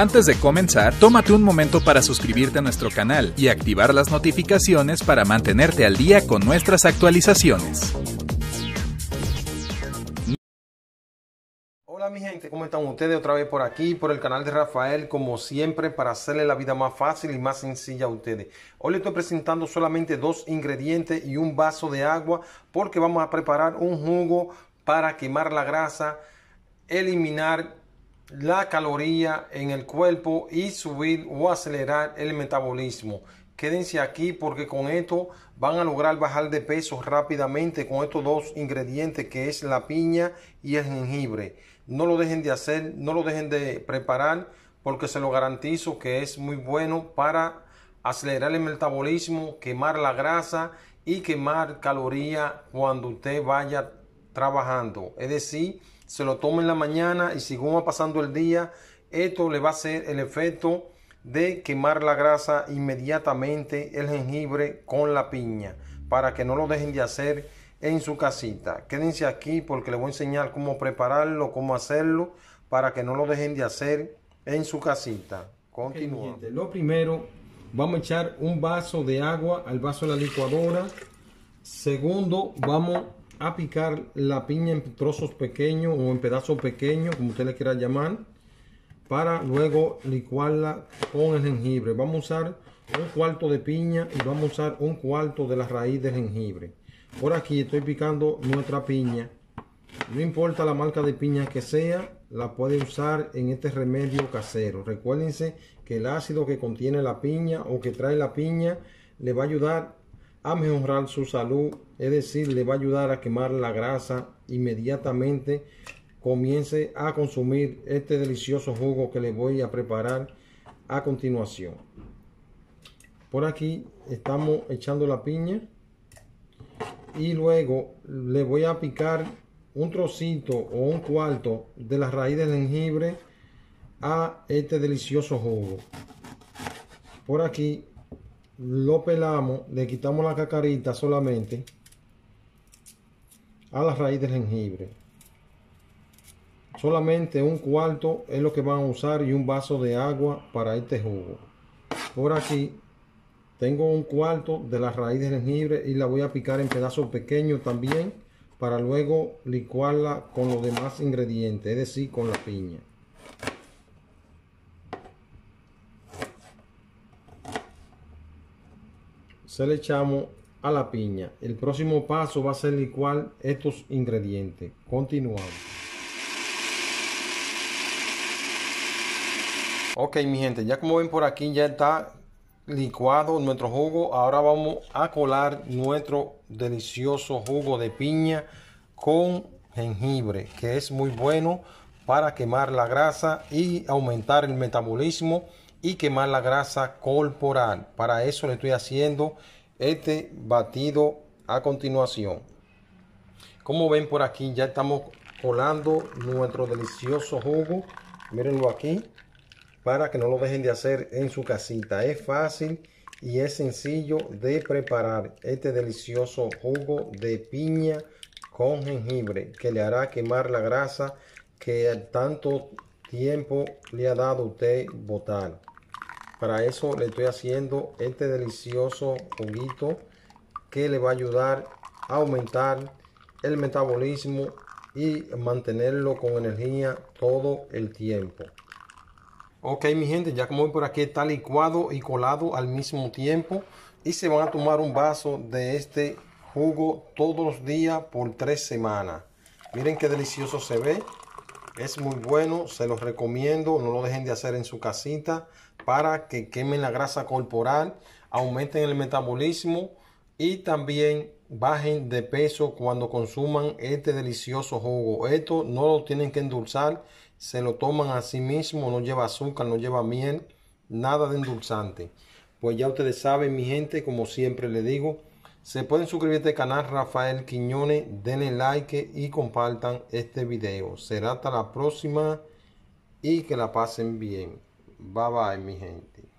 Antes de comenzar, tómate un momento para suscribirte a nuestro canal y activar las notificaciones para mantenerte al día con nuestras actualizaciones. Hola mi gente, ¿cómo están ustedes? Otra vez por aquí, por el canal de Rafael, como siempre, para hacerle la vida más fácil y más sencilla a ustedes. Hoy les estoy presentando solamente dos ingredientes y un vaso de agua porque vamos a preparar un jugo para quemar la grasa, eliminar la caloría en el cuerpo y subir o acelerar el metabolismo. Quédense aquí porque con esto van a lograr bajar de peso rápidamente con estos dos ingredientes que es la piña y el jengibre. No lo dejen de hacer, no lo dejen de preparar porque se lo garantizo que es muy bueno para acelerar el metabolismo, quemar la grasa y quemar caloría cuando usted vaya trabajando. Es decir, se lo toma en la mañana y según va pasando el día, esto le va a hacer el efecto de quemar la grasa inmediatamente el jengibre con la piña para que no lo dejen de hacer en su casita. Quédense aquí porque les voy a enseñar cómo prepararlo, cómo hacerlo para que no lo dejen de hacer en su casita. Continúa. Lo primero, vamos a echar un vaso de agua al vaso de la licuadora. Segundo, vamos a picar la piña en trozos pequeños o en pedazos pequeños, como usted le quiera llamar, para luego licuarla con el jengibre. Vamos a usar un cuarto de piña y vamos a usar un cuarto de la raíz de jengibre. Por aquí estoy picando nuestra piña. No importa la marca de piña que sea, la puede usar en este remedio casero. Recuérdense que el ácido que contiene la piña o que trae la piña le va a ayudar a mejorar su salud, es decir, le va a ayudar a quemar la grasa inmediatamente. Comience a consumir este delicioso jugo que le voy a preparar a continuación. Por aquí estamos echando la piña y luego le voy a picar un trocito o un cuarto de la raíz de jengibre a este delicioso jugo. Por aquí lo pelamos, le quitamos la cacarita solamente a las raíces de jengibre. Solamente un cuarto es lo que van a usar y un vaso de agua para este jugo. Por aquí tengo un cuarto de las raíces de jengibre y la voy a picar en pedazos pequeños también para luego licuarla con los demás ingredientes, es decir, con la piña. se le echamos a la piña. El próximo paso va a ser licuar estos ingredientes. Continuamos. Ok mi gente, ya como ven por aquí ya está licuado nuestro jugo. Ahora vamos a colar nuestro delicioso jugo de piña con jengibre, que es muy bueno para quemar la grasa y aumentar el metabolismo y quemar la grasa corporal. Para eso le estoy haciendo este batido a continuación. Como ven por aquí ya estamos colando nuestro delicioso jugo. Mírenlo aquí para que no lo dejen de hacer en su casita. Es fácil y es sencillo de preparar este delicioso jugo de piña con jengibre que le hará quemar la grasa que tanto tiempo le ha dado usted botar. Para eso le estoy haciendo este delicioso juguito que le va a ayudar a aumentar el metabolismo y mantenerlo con energía todo el tiempo. Ok mi gente, ya como voy por aquí está licuado y colado al mismo tiempo y se van a tomar un vaso de este jugo todos los días por tres semanas. Miren qué delicioso se ve. Es muy bueno, se los recomiendo, no lo dejen de hacer en su casita para que quemen la grasa corporal, aumenten el metabolismo y también bajen de peso cuando consuman este delicioso jugo. Esto no lo tienen que endulzar, se lo toman a sí mismo, no lleva azúcar, no lleva miel, nada de endulzante. Pues ya ustedes saben, mi gente, como siempre le digo, se pueden suscribirte este al canal Rafael Quiñones, denle like y compartan este video. Será hasta la próxima y que la pasen bien. Bye bye mi gente.